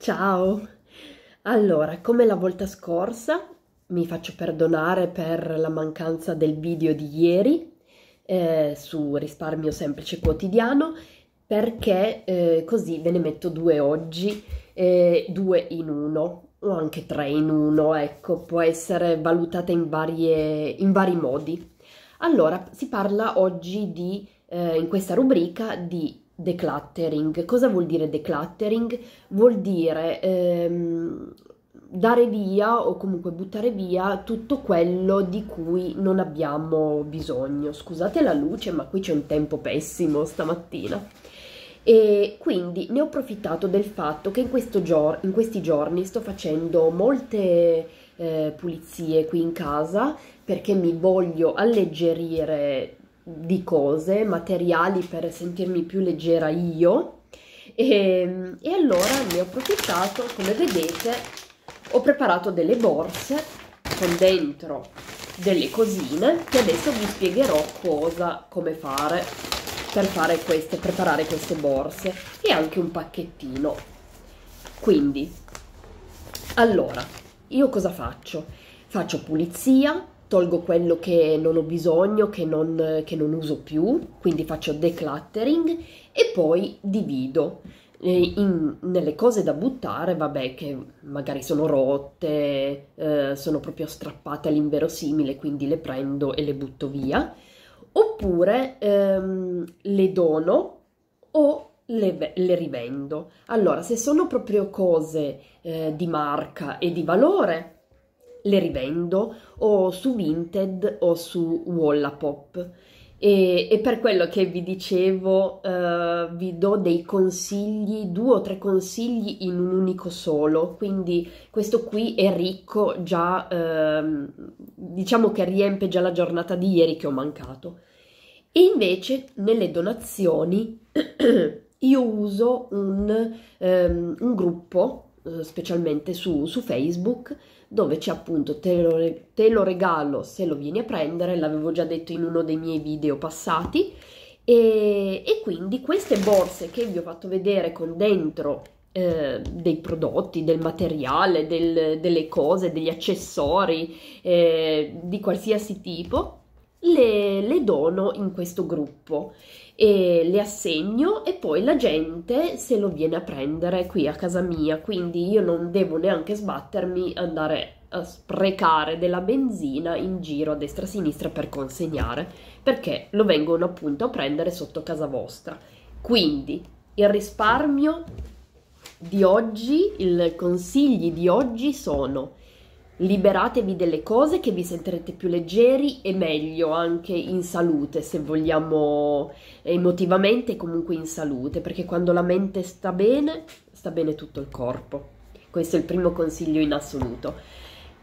Ciao! Allora, come la volta scorsa, mi faccio perdonare per la mancanza del video di ieri eh, su risparmio semplice quotidiano perché eh, così ve ne metto due oggi, eh, due in uno o anche tre in uno, ecco, può essere valutata in, varie, in vari modi. Allora, si parla oggi di, eh, in questa rubrica di decluttering. Cosa vuol dire decluttering? Vuol dire ehm, dare via o comunque buttare via tutto quello di cui non abbiamo bisogno. Scusate la luce, ma qui c'è un tempo pessimo stamattina. E quindi ne ho approfittato del fatto che in, gior- in questi giorni sto facendo molte eh, pulizie qui in casa perché mi voglio alleggerire di cose, materiali per sentirmi più leggera io e, ehm, e allora ne ho approfittato, come vedete ho preparato delle borse con dentro delle cosine che adesso vi spiegherò cosa, come fare per fare queste, preparare queste borse e anche un pacchettino. Quindi, allora, io cosa faccio? Faccio pulizia, tolgo quello che non ho bisogno, che non, che non uso più, quindi faccio decluttering e poi divido. In, nelle cose da buttare, vabbè, che magari sono rotte, eh, sono proprio strappate all'inverosimile, quindi le prendo e le butto via, oppure ehm, le dono o le, le, rivendo. Allora, se sono proprio cose eh, di marca e di valore, le rivendo o su Vinted o su Wallapop. E, e, per quello che vi dicevo, eh, vi do dei consigli, due o tre consigli in un unico solo, quindi questo qui è ricco già, eh, diciamo che riempie già la giornata di ieri che ho mancato. E invece nelle donazioni io uso un, um, un gruppo eh, specialmente su, su, Facebook dove c'è appunto te lo, te lo regalo se lo vieni a prendere, l'avevo già detto in uno dei miei video passati e, e quindi queste borse che vi ho fatto vedere con dentro eh, dei prodotti, del materiale, del, delle cose, degli accessori eh, di qualsiasi tipo le, le dono in questo gruppo e le assegno e poi la gente se lo viene a prendere qui a casa mia, quindi io non devo neanche sbattermi andare a sprecare della benzina in giro a destra e a sinistra per consegnare, perché lo vengono appunto a prendere sotto casa vostra. Quindi il risparmio di oggi, i consigli di oggi sono liberatevi delle cose che vi sentirete più leggeri e meglio anche in salute, se vogliamo emotivamente e comunque in salute, perché quando la mente sta bene, sta bene tutto il corpo. Questo è il primo consiglio in assoluto.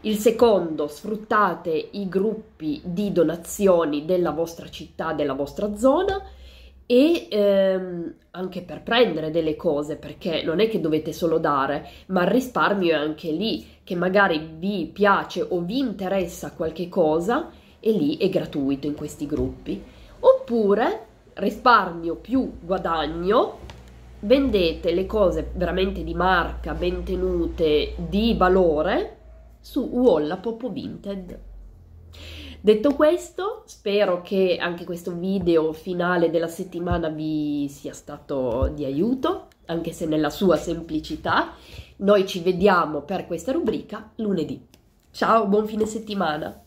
Il secondo, sfruttate i gruppi di donazioni della vostra città, della vostra zona e ehm, anche per prendere delle cose, perché non è che dovete solo dare, ma il risparmio è anche lì, che magari vi piace o vi interessa qualche cosa e lì è gratuito in questi gruppi. Oppure risparmio più guadagno, vendete le cose veramente di marca, ben tenute, di valore su Wallapop Vinted. Detto questo, spero che anche questo video finale della settimana vi sia stato di aiuto, anche se nella sua semplicità. Noi ci vediamo per questa rubrica lunedì. Ciao, buon fine settimana!